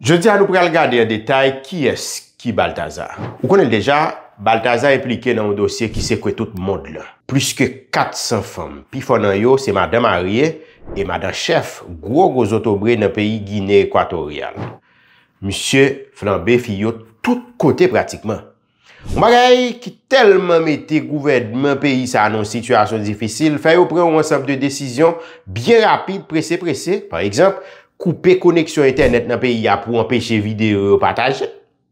Je di an nou prel gade yon detay ki eski Balthazar. Ou konen deja, Balthazar e plike nan ou dosye ki sekwe tout moun de la. Plis ke 400 fem. Pi fonan yo se Madame Arie e Madame Chef, gwo gwo zotobre nan peyi Gine-Ekwatorial. Monsieur flambe fiyo tout kote pratikman. Mbarey ki telman meti gouverdman peyi sa anon situasyon difisil, fay ou pren ou ansap de desisyon byen rapide, prese prese, par ekzamp, koupe koneksyon internet nan peyi ya pou anpeche video pataj.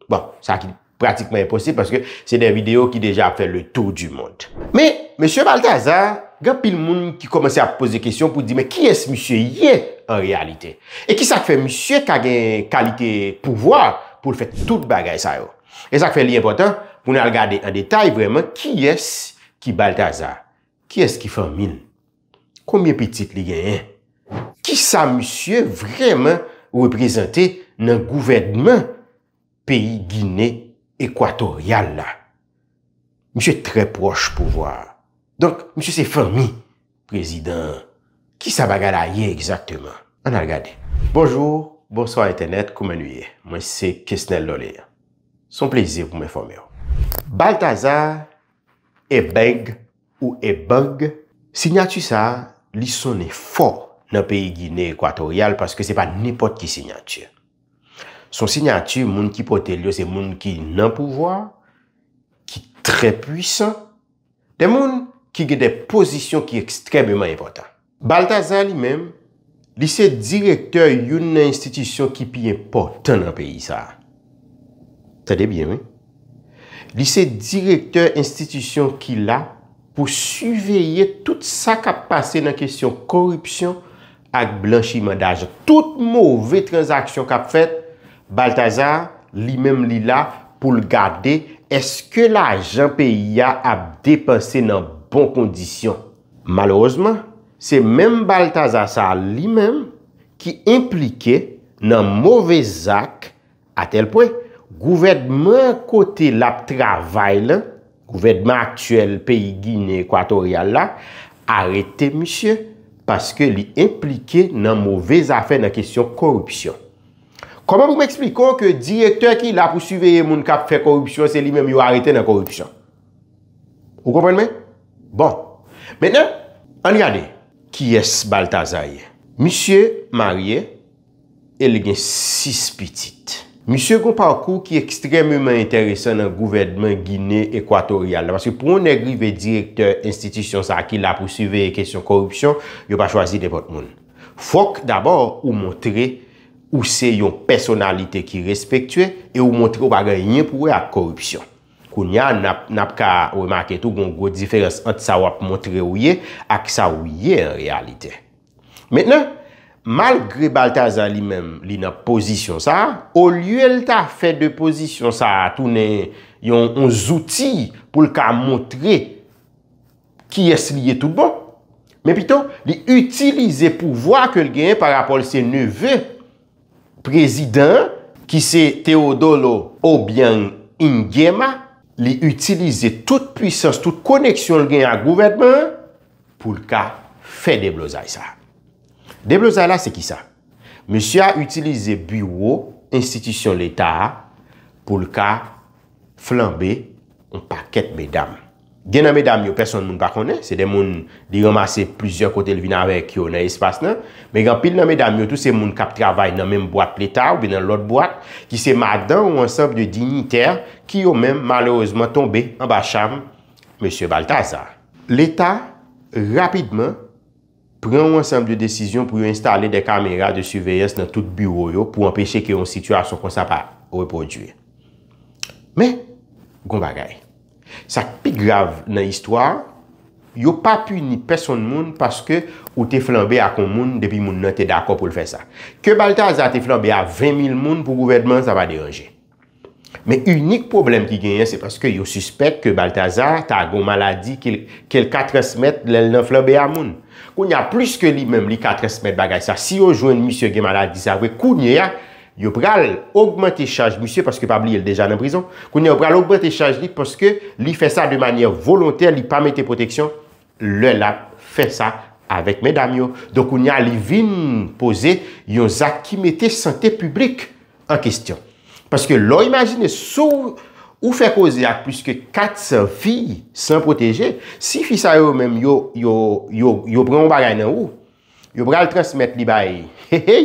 Bon, sa ki pratikman imposible paske se den video ki deja fe le tou du moun. Me, M. Baltazar, gen pil moun ki komanse a pose kesyon pou di, me, ki es M. Ye en realite? E ki sa fe M. ka gen kalite pouvoi pou le fet tout bagay sa yo? E sa fe li important, moun al gade an detay vremen, ki es ki Baltazar? Ki es ki famil? Koumyen petit li gen ye? Ki sa msye vremen Represente nan gouvedmen Peyi Gine Ekwatorial la Msye tre proche pou vwa Donk msye se fermi Prezident Ki sa bagada ye ekzaktemen An al gade Bonjour, bonsoir internet, koumenouye Mwen se kesnel dole Son pleze pou mwen fomeyo Baltazar Ebeg ou ebeg Sina tu sa Li sonne fò nan peyi Gine-Ekwatorial paske se pa nipot ki sinyantye. Son sinyantye, moun ki potelio, se moun ki nan pouvoar, ki tre pwisan, te moun ki ge de posisyon ki ekstrememan epotan. Baltazan li men, lise direkteur yon nan institisyon ki pi epotan nan peyi sa. Sa de bien, we? Lise direkteur institisyon ki la pou suveyye tout sa ka pase nan kesyon korupsyon ak blanchiman daje. Tout mouvè transaksyon kap fèt, Baltazar li mèm li la pou l'gade, eske la janpe ya ap depanse nan bon kondisyon. Malorosman, se mèm Baltazar sa li mèm ki implike nan mouvè zak atel pouè. Gouvedman kote lap travay la, gouvedman aktuel peyi Gine-Ekwatorial la, arete mishè. Paske li implike nan mouvez afe nan kesyon korupsyon. Koman pou m ekspliko ke direktor ki la pou suveye moun kap fè korupsyon se li mèm yo arete nan korupsyon? Ou konpon men? Bon. Mènen, an gade. Kies Baltazay. Monsie Marye el gen sis pitit. Mise goun pankou ki ekstrememen enteresan nan gouvedmen Gine-Ekwatorial. Pwè mwen e gri ve direktor institisyon sa ki la pou suve e kesyon korupsyon, yo pa chwazi de pot moun. Fok d'abor ou montre ou se yon personalite ki respektue e ou montre ou bagan yon pouwe ak korupsyon. Koun ya, nap ka ou emak etou goun goun diferens ant sa wap montre ou ye ak sa ou ye en realite. Metnen! Mal gre Baltazan li men li nan pozisyon sa, ou lye lta fè de pozisyon sa, tou ne yon zouti pou lka montre ki es liye tout bon. Men pito, li utilize pou vwa ke lgen par apol se neve prezident ki se Teodolo ou bien Ingema, li utilize tout pwisans, tout koneksyon lgen a gouvernment pou lka fè de blozay sa. De blozala se ki sa? Monsi a utilize bureau, institisyon l'Etat, pou l'ka flambe ou paket medam. Gen nan medam yo, person moun bakonnen, se den moun diramase plusieurs kotel vinarek yo nan espas nan, megan pil nan medam yo, tous se moun kap travay nan menm boat pleta ou benan lot boat, ki se madan ou ansap de digniter ki yo menm malerouzman tombe anba chanm Monsi Baltazar. L'Etat, rapidmen, pren wansanp de desisyon pou yo installe de kamera de suveyens nan tout bureau yo pou empeshe ki yon situasyon kon sa pa repoduye. Me, goun bagay. Sa pi grav nan histwa, yo pa pu ni person moun paske ou te flambe akon moun depi moun nan te dako pou l fè sa. Ke Baltazar te flambe akon 20 000 moun pou gouvernement, sa pa deranje. Me, unik problem ki genyen se paske yo suspecte ke Baltazar ta goun maladi ke l 4 smet lèl nan flambe akon moun. Kounye a plus ke li mem li katres met bagay sa. Si yon jwenn msye gemalade disa we kounye a, yo pral augmente chaj msye, paske pabli el deja nan prizon. Kounye yo pral augmente chaj li, paske li fè sa de manye volontè, li pa mette proteksyon. Le la fè sa avèk medam yo. Donkounye a li vin pose, yon zak ki mette santè publik an kestyon. Paske lo imagine sou... Ou fe koze ak pluske 400 fi san poteje, si fisa yo menm yo broun bagay nan ou, yo bral transmet li baye, he he,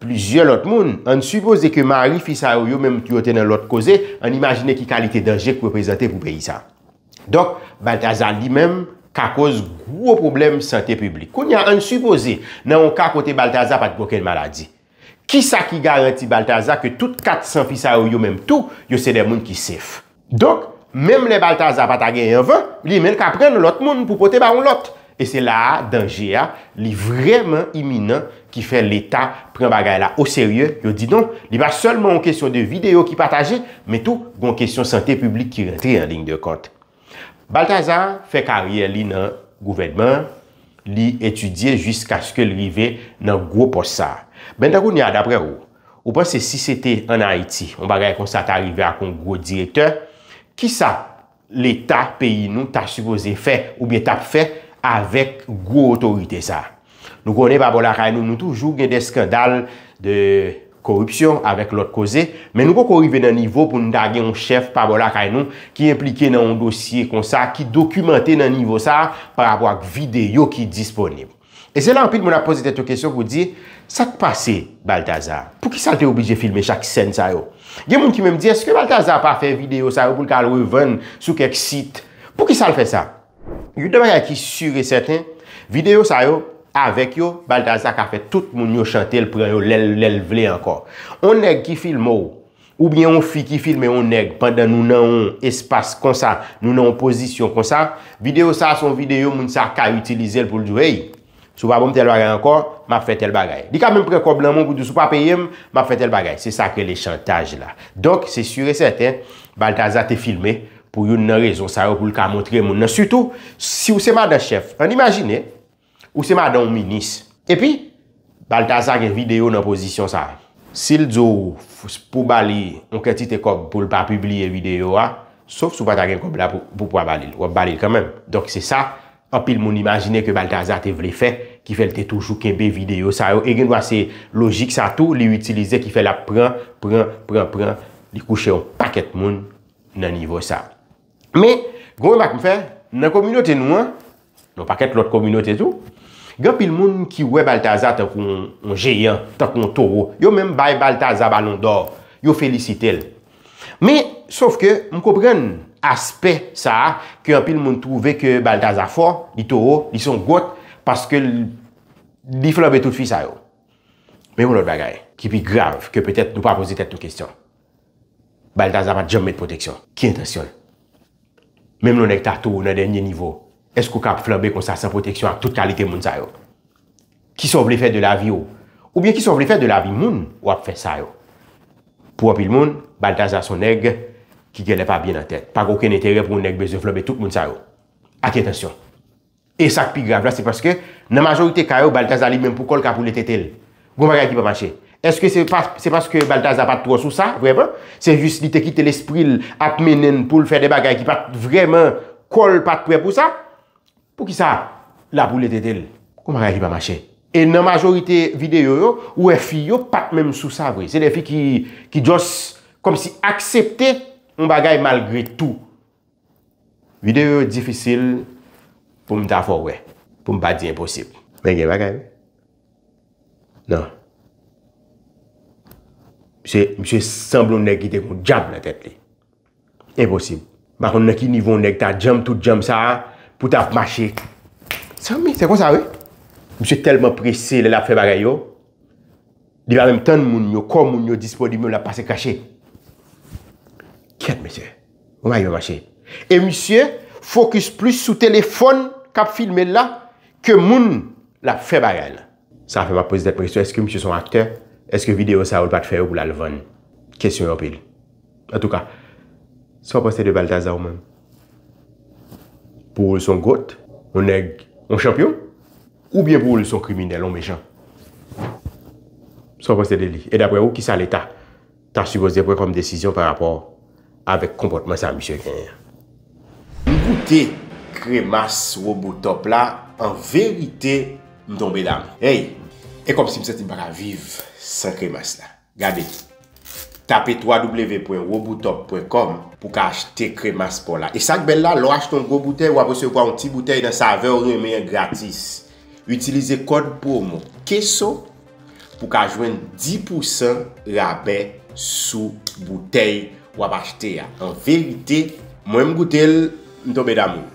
plizye lot moun, an supose ke mari fisa yo menm tuyote nan lot koze, an imagine ki kalite deje kwe prezante pou peyi sa. Dok, Baltaza li menm ka koz gwo problem sante publik. Koun ya an supose nan wak kote Baltaza pati pwoken maladi. Kisa ki garanti Balthazar ke tout 400 fisa ou yo menm tou, yo se den moun ki sef. Donk, menm le Balthazar patage en 20, li menk apren lout moun pou pote baron lout. E se la, dangea, li vremen iminan ki fe l'Etat pren bagay la. O serye, yo di donk, li ba seman an kesyon de videyo ki pataje, menm tou, gon kesyon sante publik ki rentre en ling de kont. Balthazar fe karyen li nan gouvenman, li etudye jiska skil rive nan gwo posar. Ben ta kou ni adapre ou, ou pa se si sete an Haiti, on bagay kon sa ta rive akon gwo direteur, ki sa l'Etat peyi nou ta suvoze fe ou bi etap fe avek gwo otorite sa. Nou konen pa bola kay nou, nou toujou gen de skandal de korupsyon avek lot koze, men nou kon korive nan nivou pou nou dage yon chef pa bola kay nou ki implike nan yon dosye kon sa, ki dokumente nan nivou sa par apwa ak videyo ki disponib. E se lan pide moun ap pose tete kesyon pou di, Sa te pase, Baltazar? Pou ki sa te obije filme chak sen sa yo? Gen moun ki mem di, eske Baltazar pa fe video sa yo pou l kalwe ven sou kek sit? Pou ki sa l fe sa? Yo deman yon ki sure seten, video sa yo, avek yo, Baltazar ka fe tout moun yo chante l pou yo lel vle ankor. On neg ki filme ou, ou bien on fi ki filme on neg, pandan nou nan yon espas kon sa, nou nan yon posisyon kon sa, video sa son video moun sa ka utilize l pou l joyey. Sou pa bom tel bagay ankor, ma fe tel bagay. Di ka men pre kob lan moun kou di sou pa peyem, ma fe tel bagay. Se sakre le chantage la. Dok, se sure sete, Baltaza te filme pou yon rezon. Sa yo pou l ka montre moun. Soutou, si ou se ma da chef, an imagine, ou se ma da ou minis. E pi, Baltaza gen video nan pozisyon sa. Se l zou pou bali, anke ti te kob pou l pa publiye video a, souf sou pa ta gen kob la pou pou a balil. Ou a balil kanmen. Dok se sa, apil moun imagine ke Baltaza te vle fe, ki fe lte tou chou kebe videyo sa yo, e gen wase logik sa tou, li utilize ki fe la pran, pran, pran, pran, li kouche yon paket moun nan nivou sa. Me, goun bak mou fe, nan kominote nou, nan paket lout kominote tou, gen apil moun ki we Baltaza takon jeyan, takon toro, yo menm baye Baltaza balon dor, yo felicite l. Me, saf ke, mou koprenn, aspe sa ke apil moun touve ke Baltaza fwa, li tou ou, li son got, paske li flanbe tout fi bon, sa yo. Men moun lot bagay, ki pi grav, ke petet nou pa pose tet nou kestyon. Baltaza pat jom met proteksyon. Ki intasyon? Men moun ek ta tou ou nan denye nivou, esko kap flanbe kon sa san proteksyon ak tout kalite moun sa yo? Ki son vle fè de la vi ou? Ou bien ki son vle fè de la vi moun ou ap fè sa yo? Pou apil moun, Baltaza son neg ki ki tè lè pa bin an tèt. Pak okè nè tè rè pou mè nèk bezè flò bè tout moun sa yo. A tè tèsyon. E sak pi grav la, se paske nan majorite kare ou baltaz a li mèm pou kol ka pou lè tètèl. Gouman kè ki pa manche. Eske se paske baltaz a pat tro sou sa, vremen, se jus li te kite l'espril at menen pou l'fè de bagay ki pat vremen kol pat pre pou sa, pou ki sa la pou lè tètèl. Gouman kè ki pa manche. E nan majorite videyo yo, ou e fi yo pat mèm sou sa vremen. Se de fi ki jos kom si aksepte Mwen bagay malgre tou. Videyo yon difisil pou mwen ta fò wè. Pou mwen pa di yon posib. Mwen gen bagay wè? Nan. Mwen se semblounen ki te mwen jam la tèt li. Imposib. Mwen konnen ki nivounen ki ta jam tout jam sa. Pou ta ap mache. Semi, se kon sa wè? Mwen se telman presi lè la fe bagay yo. Diva mwen ten moun yo, kon moun yo dispo di mwen la pase kache. Kèt mèche, ou mè yon mèche? E mèche, fokus plus sou telefon kap filmè la ke moun la fè bè yon. Sa fè mè pozitèt mèche sou, eske mèche son akter? Eske video sa oul pat fè ou pou la lèvèn? Kèsyon yon pè li. En tout ka, sa postè de baltaza ou mè? Pou ou son gote? Ou neg? Ou champion? Ou bien pou ou son kriminelle ou méchant? Sa postè de li. Et d'apre ou ki sa l'Etat? Ta suppose de pou comme décision par rapport avèk kompòtman sa bichè kènyè. Mkoutè kremas robotop la, an verite mton bedam. Hey, e kom si msè ti baka viv san kremas la. Gade, tape 3w.robotop.com pou ka achète kremas pou la. E sak ben la, lo achète un gros bouteil ou apres yon kwa un ti bouteil dan sa avè ori menye gratis. Utilize kod promo KESO pou ka jwen 10% rabè sou bouteil robotop. Wabashte ya, anfe gite, mwem gutel mdo bedamu.